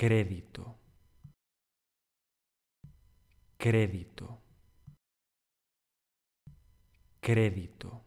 crédito, crédito, crédito.